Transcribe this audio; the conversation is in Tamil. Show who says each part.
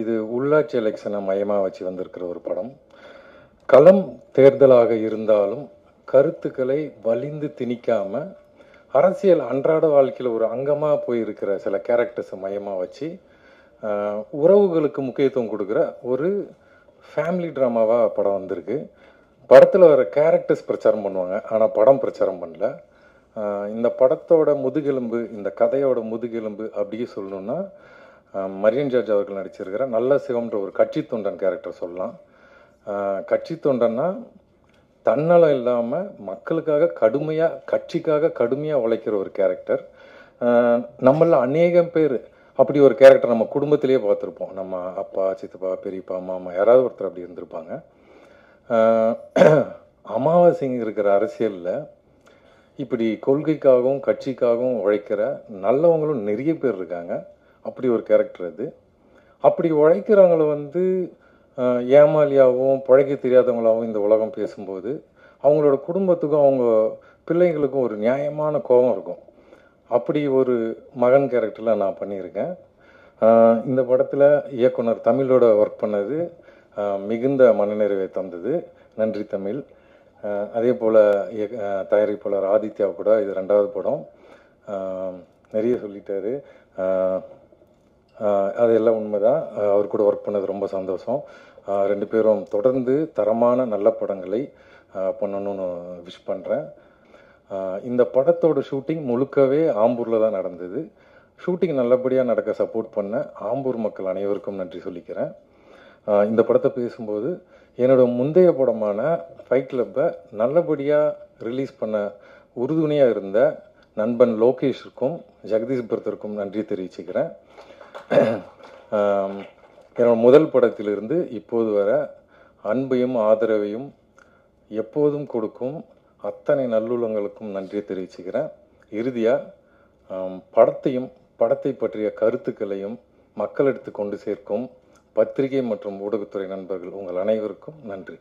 Speaker 1: இது உள்ளாட்சி எலெக்ஷனை மையமாக வச்சு வந்திருக்கிற ஒரு படம் களம் தேர்தலாக இருந்தாலும் கருத்துக்களை வலிந்து திணிக்காமல் அரசியல் அன்றாட வாழ்க்கையில் ஒரு அங்கமாக போயிருக்கிற சில கேரக்டர்ஸை மையமாக வச்சு உறவுகளுக்கு முக்கியத்துவம் கொடுக்குற ஒரு ஃபேமிலி ட்ராமாவாக படம் வந்திருக்கு படத்தில் வர கேரக்டர்ஸ் பிரச்சாரம் பண்ணுவாங்க ஆனால் படம் பிரச்சாரம் பண்ணல இந்த படத்தோட முதுகெலும்பு இந்த கதையோட முதுகெலும்பு அப்படியே சொல்லணுன்னா மரியன் ஜார்ஜ் அவர்கள் நடிச்சிருக்கிற நல்ல சிவம்ன்ற ஒரு கட்சி தொண்டன் கேரக்டர் சொல்லலாம் கட்சி தொண்டன்னா தன்னலம் இல்லாமல் மக்களுக்காக கடுமையாக கட்சிக்காக கடுமையாக உழைக்கிற ஒரு கேரக்டர் நம்மள அநேகம் பேர் அப்படி ஒரு கேரக்டர் நம்ம குடும்பத்திலேயே பார்த்துருப்போம் நம்ம அப்பா சித்தப்பா பெரியப்பா மாமா யாராவது ஒருத்தர் அப்படி இருந்திருப்பாங்க அமாவாசைங்க இருக்கிற அரசியலில் இப்படி கொள்கைக்காகவும் கட்சிக்காகவும் உழைக்கிற நல்லவங்களும் நிறைய பேர் இருக்காங்க அப்படி ஒரு கேரக்டர் அது அப்படி உழைக்கிறவங்களை வந்து ஏமாலியாகவும் பழகி தெரியாதவங்களாகவும் இந்த உலகம் பேசும்போது அவங்களோட குடும்பத்துக்கும் அவங்க பிள்ளைங்களுக்கும் ஒரு நியாயமான கோபம் இருக்கும் அப்படி ஒரு மகன் கேரக்டரில் நான் பண்ணியிருக்கேன் இந்த படத்தில் இயக்குனர் தமிழோட ஒர்க் பண்ணது மிகுந்த மனநிறைவை தந்தது நன்றி தமிழ் அதே போல் தயாரிப்பாளர் ஆதித்யா கூட இது ரெண்டாவது படம் நிறைய சொல்லிட்டாரு அது எல்லாம் உண்மை தான் அவர் கூட ஒர்க் பண்ணது ரொம்ப சந்தோஷம் ரெண்டு பேரும் தொடர்ந்து தரமான நல்ல படங்களை பண்ணணும்னு விஷ் பண்ணுறேன் இந்த படத்தோட ஷூட்டிங் முழுக்கவே ஆம்பூரில் தான் நடந்தது ஷூட்டிங் நல்லபடியாக நடக்க சப்போர்ட் பண்ண ஆம்பூர் மக்கள் அனைவருக்கும் நன்றி சொல்லிக்கிறேன் இந்த படத்தை பேசும்போது என்னோட முந்தைய படமான ஃபைட் கிளப்பை நல்லபடியாக ரிலீஸ் பண்ண உறுதுணையாக இருந்த நண்பன் லோகேஷிற்கும் ஜெகதீஷ் பிரதருக்கும் நன்றி தெரிவிச்சுக்கிறேன் என்னோட முதல் படத்திலிருந்து இப்போது வர அன்பையும் ஆதரவையும் எப்போதும் கொடுக்கும் அத்தனை நல்லுள்ளங்களுக்கும் நன்றி தெரிவிச்சுக்கிறேன் இறுதியாக படத்தையும் படத்தை பற்றிய கருத்துக்களையும் மக்களிடத்து கொண்டு சேர்க்கும் பத்திரிகை மற்றும் ஊடகத்துறை நண்பர்கள் உங்கள் அனைவருக்கும் நன்றி